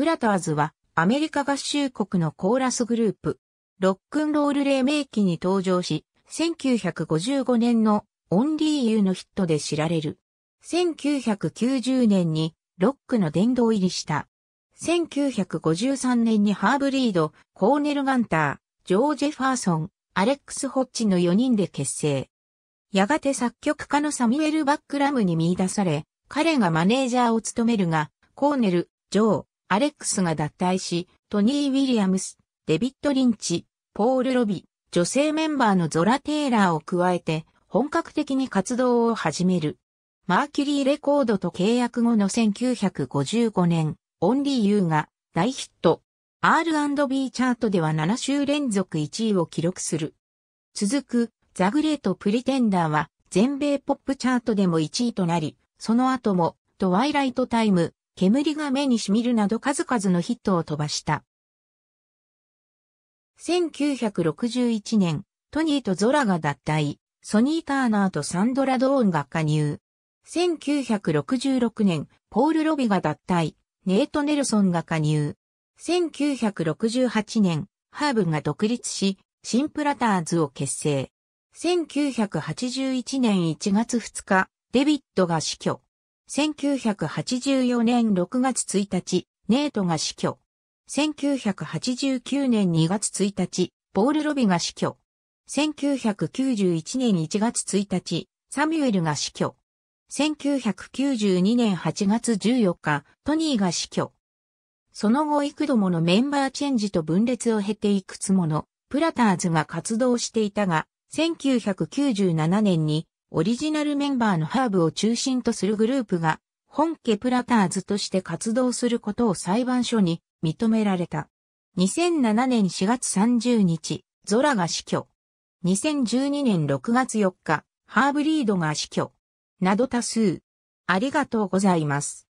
プラターズはアメリカ合衆国のコーラスグループ、ロックンロール黎明期に登場し、1955年のオンリーユーのヒットで知られる。1990年にロックの殿堂入りした。1953年にハーブリード、コーネル・ガンター、ジョージ・ェファーソン、アレックス・ホッチの4人で結成。やがて作曲家のサミュエル・バックラムに見出され、彼がマネージャーを務めるが、コーネル、ジョー、アレックスが脱退し、トニー・ウィリアムス、デビッド・リンチ、ポール・ロビ、女性メンバーのゾラ・テイラーを加えて、本格的に活動を始める。マーキュリーレコードと契約後の1955年、オンリー・ユーが大ヒット。R&B チャートでは7週連続1位を記録する。続く、ザグレート・プリテンダーは全米ポップチャートでも1位となり、その後も、トワイライト・タイム、煙が目にしみるなど数々のヒットを飛ばした。1961年、トニーとゾラが脱退、ソニー・ターナーとサンドラ・ドーンが加入。1966年、ポール・ロビが脱退、ネイト・ネルソンが加入。1968年、ハーブが独立し、シンプラターズを結成。1981年1月2日、デビッドが死去。1984年6月1日、ネートが死去。1989年2月1日、ポール・ロビが死去。1991年1月1日、サミュエルが死去。1992年8月14日、トニーが死去。その後幾度ものメンバーチェンジと分裂を経ていくつもの、プラターズが活動していたが、1997年にオリジナルメンバーのハーブを中心とするグループが、本家プラターズとして活動することを裁判所に認められた。2007年4月30日、ゾラが死去。2012年6月4日、ハーブリードが死去。など多数。ありがとうございます。